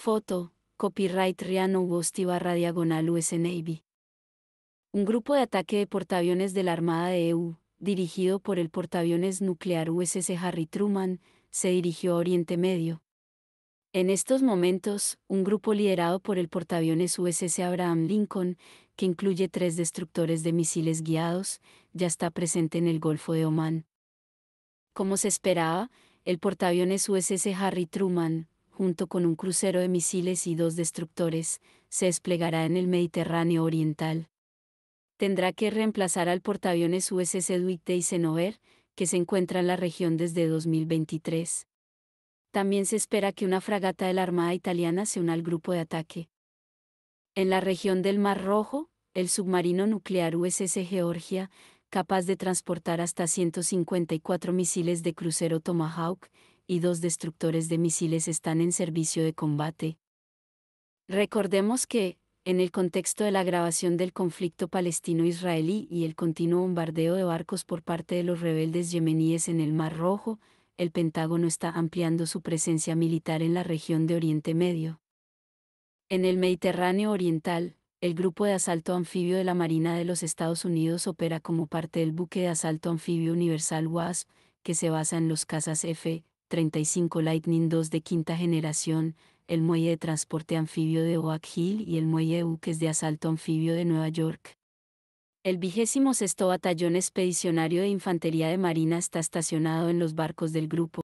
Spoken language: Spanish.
Foto, copyright Riano barra diagonal US Navy. Un grupo de ataque de portaaviones de la Armada de EU, dirigido por el portaaviones nuclear USS Harry Truman, se dirigió a Oriente Medio. En estos momentos, un grupo liderado por el portaaviones USS Abraham Lincoln, que incluye tres destructores de misiles guiados, ya está presente en el Golfo de Omán. Como se esperaba, el portaaviones USS Harry Truman, junto con un crucero de misiles y dos destructores, se desplegará en el Mediterráneo Oriental. Tendrá que reemplazar al portaaviones USS Dwight Eisenhower, que se encuentra en la región desde 2023. También se espera que una fragata de la Armada italiana se una al grupo de ataque. En la región del Mar Rojo, el submarino nuclear USS Georgia, capaz de transportar hasta 154 misiles de crucero Tomahawk, y dos destructores de misiles están en servicio de combate. Recordemos que, en el contexto de la agravación del conflicto palestino-israelí y el continuo bombardeo de barcos por parte de los rebeldes yemeníes en el Mar Rojo, el Pentágono está ampliando su presencia militar en la región de Oriente Medio. En el Mediterráneo Oriental, el grupo de asalto anfibio de la Marina de los Estados Unidos opera como parte del buque de asalto anfibio universal WASP, que se basa en los cazas F, 35 Lightning II de quinta generación, el muelle de transporte anfibio de Oak Hill y el muelle de buques de asalto anfibio de Nueva York. El vigésimo sexto Batallón Expedicionario de Infantería de Marina está estacionado en los barcos del grupo.